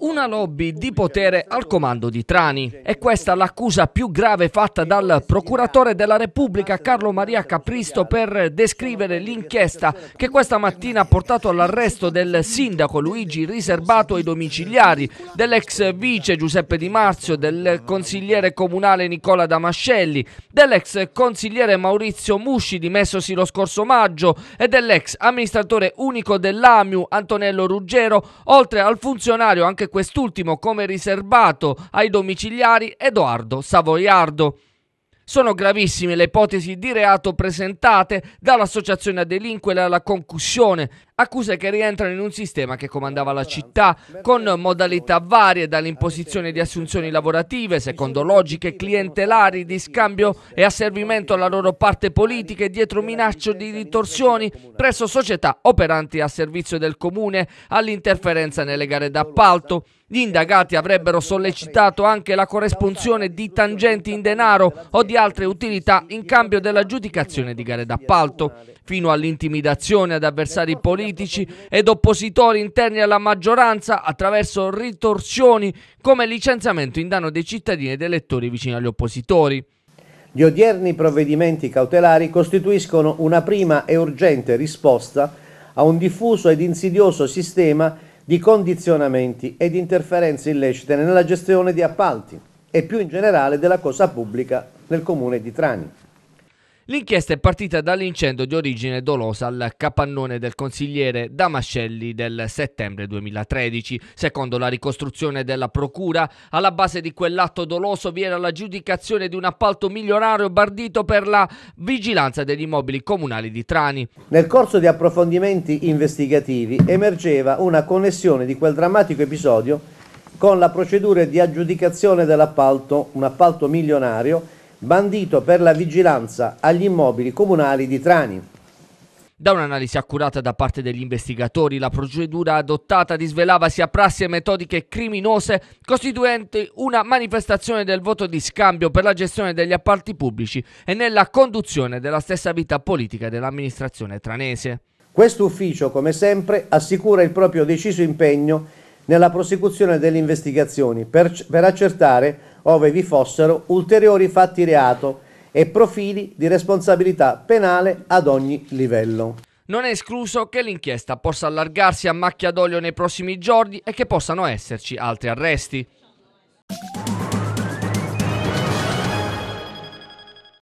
Una lobby di potere al comando di Trani. È questa l'accusa più grave fatta dal procuratore della Repubblica Carlo Maria Capristo per descrivere l'inchiesta che questa mattina ha portato all'arresto del sindaco Luigi Riserbato ai domiciliari, dell'ex vice Giuseppe Di Marzio, del consigliere comunale Nicola Damascelli, dell'ex consigliere Maurizio Musci dimessosi lo scorso maggio e dell'ex amministratore unico dell'AMIU Antonello Ruggero, oltre al funzionario anche quest'ultimo come riservato ai domiciliari Edoardo Savoiardo. Sono gravissime le ipotesi di reato presentate dall'associazione a delinquere alla concussione, accuse che rientrano in un sistema che comandava la città, con modalità varie dall'imposizione di assunzioni lavorative, secondo logiche clientelari di scambio e asservimento alla loro parte politica e dietro minaccio di ritorsioni presso società operanti a servizio del comune all'interferenza nelle gare d'appalto. Gli indagati avrebbero sollecitato anche la corresponsione di tangenti in denaro o di altre utilità in cambio dell'aggiudicazione di gare d'appalto, fino all'intimidazione ad avversari politici ed oppositori interni alla maggioranza attraverso ritorsioni come licenziamento in danno dei cittadini ed elettori vicini agli oppositori. Gli odierni provvedimenti cautelari costituiscono una prima e urgente risposta a un diffuso ed insidioso sistema di di condizionamenti e di interferenze illecite nella gestione di appalti e più in generale della cosa pubblica nel comune di Trani. L'inchiesta è partita dall'incendio di origine dolosa al capannone del consigliere Damascelli del settembre 2013. Secondo la ricostruzione della procura, alla base di quell'atto doloso vi era l'aggiudicazione di un appalto milionario bardito per la vigilanza degli immobili comunali di Trani. Nel corso di approfondimenti investigativi emergeva una connessione di quel drammatico episodio con la procedura di aggiudicazione dell'appalto, un appalto milionario bandito per la vigilanza agli immobili comunali di Trani. Da un'analisi accurata da parte degli investigatori, la procedura adottata disvelava sia prassi e metodiche criminose costituenti una manifestazione del voto di scambio per la gestione degli appalti pubblici e nella conduzione della stessa vita politica dell'amministrazione tranese. Questo ufficio, come sempre, assicura il proprio deciso impegno nella prosecuzione delle investigazioni per, per accertare ove vi fossero ulteriori fatti reato e profili di responsabilità penale ad ogni livello. Non è escluso che l'inchiesta possa allargarsi a macchia d'olio nei prossimi giorni e che possano esserci altri arresti.